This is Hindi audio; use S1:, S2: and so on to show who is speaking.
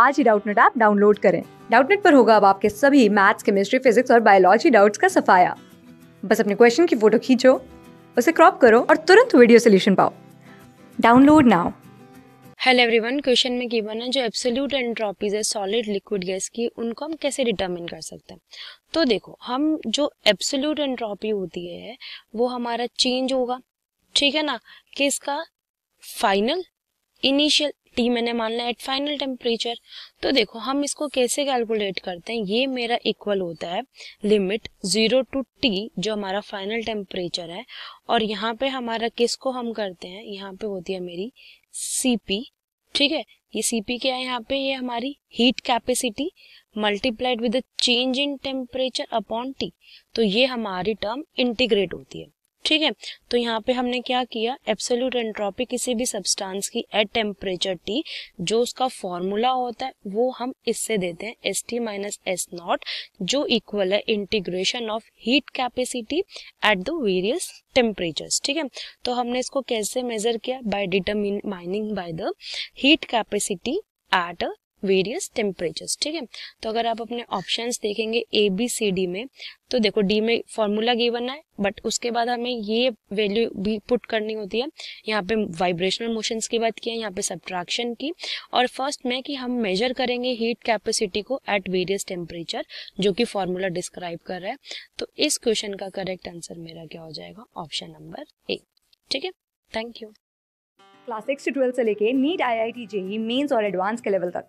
S1: आज ही डाउटनेट ऐप डाउनलोड करें डाउटनेट पर होगा अब आपके सभी मैथ्स केमिस्ट्री फिजिक्स और बायोलॉजी डाउट्स का सफाया बस अपने क्वेश्चन की फोटो खींचो उसे क्रॉप करो और तुरंत वीडियो सोल्यूशन पाओ download now
S2: hello everyone question में गिवन है जो एब्सोल्यूट एंट्रोपीज है सॉलिड लिक्विड गैस की उनको हम कैसे डिटरमिन कर सकते हैं तो देखो हम जो एब्सोल्यूट एंट्रोपी होती है वो हमारा चेंज होगा ठीक है ना किसका फाइनल इनिशियल टी मैंने मान है एट फाइनल टेम्परेचर तो देखो हम इसको कैसे कैलकुलेट करते हैं ये मेरा इक्वल होता है लिमिट जीरो टू टी जो हमारा फाइनल टेम्परेचर है और यहाँ पे हमारा किस को हम करते हैं यहाँ पे होती है मेरी सीपी ठीक है ये सीपी क्या है यहाँ पे ये हमारी heat capacity multiplied with change in temperature upon T तो ये हमारी टर्म इंटीग्रेट होती है ठीक है तो यहाँ पे हमने क्या किया एब्सोल्यूट एंट्रोपी किसी भी सब्सटेंस की एट टेम्परेचर टी जो उसका फॉर्मूला होता है वो हम इससे देते हैं S T minus S naught जो इक्वल है integration of heat capacity at the various temperature ठीक है तो हमने इसको कैसे मेजर किया by determining by the heat capacity at a various temperature ठीक है तो अगर आप अपने ऑप्शन देखेंगे ए बी सी डी में तो देखो डी में फॉर्मूला गिवन है बट उसके बाद हमें ये वैल्यू भी पुट करनी होती है यहाँ पे वाइब्रेशनल मोशंस की बात की है यहाँ पे सब्ट्रैक्शन की और फर्स्ट में कि हम मेजर करेंगे हीट कैपेसिटी को एट वेरियस टेम्परेचर जो कि फॉर्मूला डिस्क्राइब कर रहा है
S1: तो इस क्वेश्चन का करेक्ट आंसर मेरा क्या हो जाएगा ऑप्शन नंबर ए ठीक है थैंक यू क्लास सिक्स से ट्वेल्थ से लेके NEET I I T JEE mains और एडवांस के लेवल तक